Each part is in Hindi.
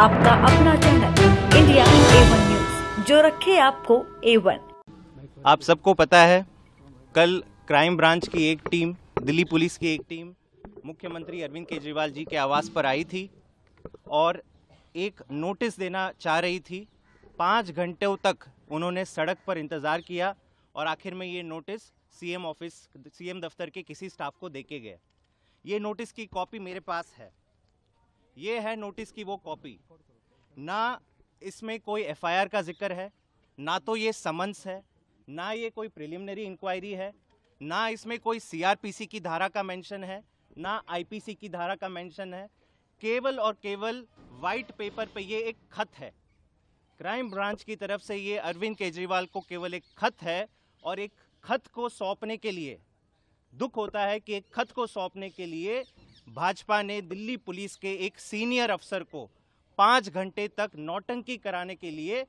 आपका अपना channel India A one news जो रखे आपको ए वन आप सबको पता है कल क्राइम ब्रांच की एक टीम दिल्ली पुलिस की एक टीम मुख्यमंत्री अरविंद केजरीवाल जी के आवास पर आई थी और एक नोटिस देना चाह रही थी पाँच घंटों तक उन्होंने सड़क पर इंतज़ार किया और आखिर में ये नोटिस सीएम ऑफिस सीएम दफ्तर के किसी स्टाफ को देके गए ये नोटिस की कॉपी मेरे पास है ये है नोटिस की वो कॉपी ना इसमें कोई एफआईआर का जिक्र है ना तो ये समन्स है ना ये कोई प्रिलिमिनरी इंक्वायरी है ना इसमें कोई सीआरपीसी की धारा का मेंशन है ना आईपीसी की धारा का मेंशन है केवल और केवल वाइट पेपर पे ये एक खत है क्राइम ब्रांच की तरफ से ये अरविंद केजरीवाल को केवल एक खत है और एक खत को सौंपने के लिए दुख होता है कि एक खत को सौंपने के लिए भाजपा ने दिल्ली पुलिस के एक सीनियर अफसर को पाँच घंटे तक नौटंकी कराने के लिए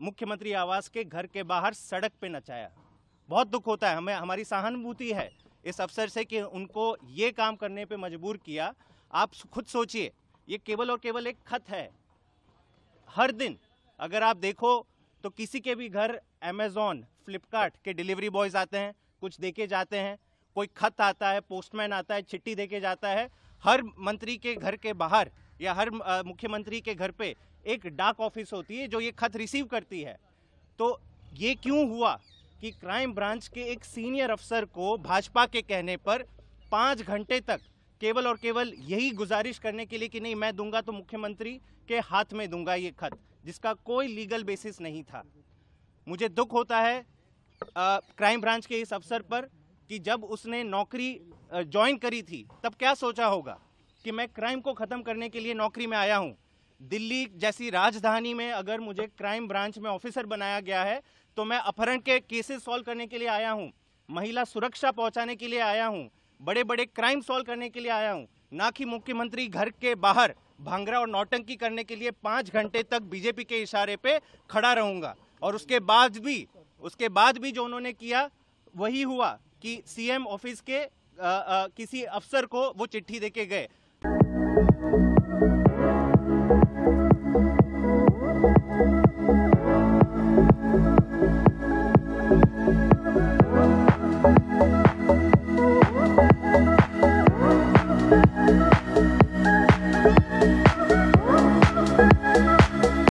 मुख्यमंत्री आवास के घर के बाहर सड़क पे नचाया बहुत दुख होता है हमें हमारी सहानुभूति है इस अफसर से कि उनको ये काम करने पे मजबूर किया आप खुद सोचिए ये केवल और केवल एक खत है हर दिन अगर आप देखो तो किसी के भी घर अमेजोन फ्लिपकार्ट के डिलीवरी बॉयज़ आते हैं कुछ देके जाते हैं कोई खत आता है पोस्टमैन आता है चिट्ठी देके जाता है हर मंत्री के घर के बाहर या हर मुख्यमंत्री के घर पे एक डाक ऑफिस होती है जो ये खत रिसीव करती है तो ये क्यों हुआ कि क्राइम ब्रांच के एक सीनियर अफसर को भाजपा के कहने पर पाँच घंटे तक केवल और केवल यही गुजारिश करने के लिए कि नहीं मैं दूंगा तो मुख्यमंत्री के हाथ में दूंगा ये खत जिसका कोई लीगल बेसिस नहीं था मुझे दुख होता है क्राइम ब्रांच के इस अफसर पर कि जब उसने नौकरी ज्वाइन करी थी तब क्या सोचा होगा कि मैं क्राइम को ख़त्म करने के लिए नौकरी में आया हूँ दिल्ली जैसी राजधानी में अगर मुझे क्राइम ब्रांच में ऑफिसर बनाया गया है तो मैं अपहरण के केसेस सॉल्व करने के लिए आया हूँ महिला सुरक्षा पहुँचाने के लिए आया हूँ बड़े बड़े क्राइम सॉल्व करने के लिए आया हूँ ना कि मुख्यमंत्री घर के बाहर भांगरा और नौटंकी करने के लिए पाँच घंटे तक बीजेपी के इशारे पे खड़ा रहूँगा और उसके बाद भी उसके बाद भी जो उन्होंने किया वही हुआ कि सीएम ऑफिस के आ, आ, किसी अफसर को वो चिट्ठी देके गए